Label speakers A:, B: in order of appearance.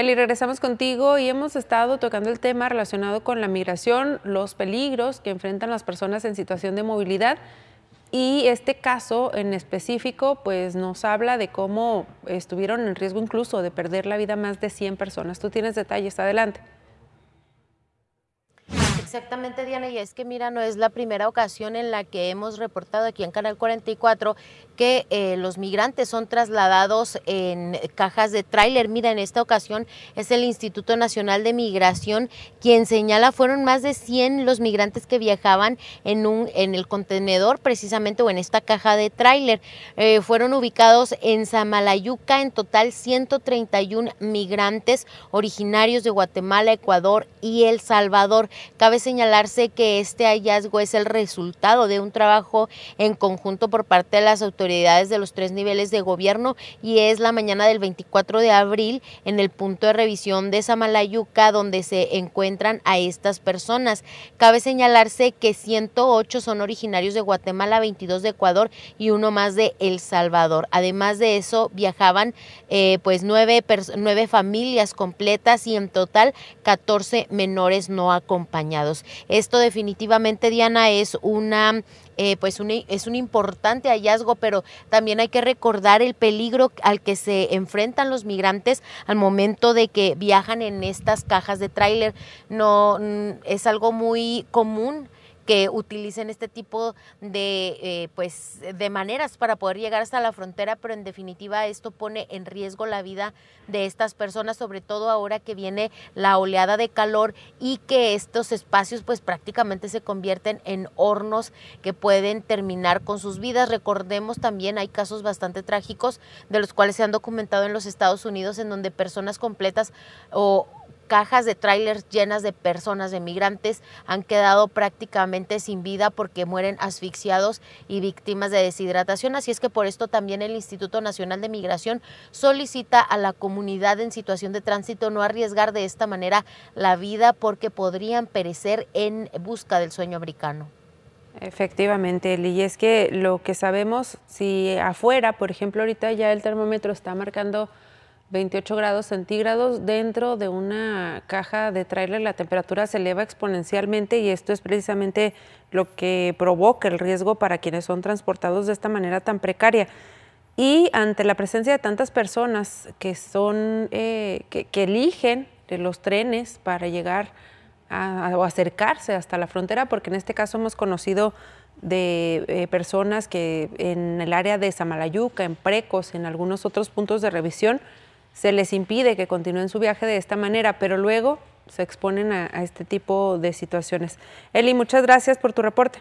A: Eli, regresamos contigo y hemos estado tocando el tema relacionado con la migración, los peligros que enfrentan las personas en situación de movilidad y este caso en específico pues nos habla de cómo estuvieron en riesgo incluso de perder la vida más de 100 personas. Tú tienes detalles, adelante.
B: Exactamente, Diana, y es que mira, no es la primera ocasión en la que hemos reportado aquí en Canal 44 que eh, los migrantes son trasladados en cajas de tráiler. Mira, en esta ocasión es el Instituto Nacional de Migración quien señala fueron más de 100 los migrantes que viajaban en, un, en el contenedor precisamente o en esta caja de tráiler. Eh, fueron ubicados en Samalayuca en total 131 migrantes originarios de Guatemala, Ecuador y El Salvador. Cabe señalarse que este hallazgo es el resultado de un trabajo en conjunto por parte de las autoridades de los tres niveles de gobierno y es la mañana del 24 de abril en el punto de revisión de Samalayuca donde se encuentran a estas personas. Cabe señalarse que 108 son originarios de Guatemala, 22 de Ecuador y uno más de El Salvador. Además de eso viajaban eh, pues nueve, nueve familias completas y en total 14 menores no acompañados. Esto definitivamente, Diana, es una eh, pues un, es un importante hallazgo, pero también hay que recordar el peligro al que se enfrentan los migrantes al momento de que viajan en estas cajas de tráiler. No mm, es algo muy común que utilicen este tipo de, eh, pues, de maneras para poder llegar hasta la frontera, pero en definitiva esto pone en riesgo la vida de estas personas, sobre todo ahora que viene la oleada de calor y que estos espacios pues prácticamente se convierten en hornos que pueden terminar con sus vidas. Recordemos también hay casos bastante trágicos de los cuales se han documentado en los Estados Unidos en donde personas completas o cajas de tráilers llenas de personas, de migrantes, han quedado prácticamente sin vida porque mueren asfixiados y víctimas de deshidratación. Así es que por esto también el Instituto Nacional de Migración solicita a la comunidad en situación de tránsito no arriesgar de esta manera la vida porque podrían perecer en busca del
A: sueño americano. Efectivamente, y es que lo que sabemos, si afuera, por ejemplo, ahorita ya el termómetro está marcando 28 grados centígrados dentro de una caja de trailer, la temperatura se eleva exponencialmente y esto es precisamente lo que provoca el riesgo para quienes son transportados de esta manera tan precaria. Y ante la presencia de tantas personas que son eh, que, eligen de los trenes para llegar o acercarse hasta la frontera, porque en este caso hemos conocido de eh, personas que en el área de Samalayuca, en Precos, en algunos otros puntos de revisión, se les impide que continúen su viaje de esta manera, pero luego se exponen a, este tipo de situaciones. Eli, muchas gracias por tu reporte.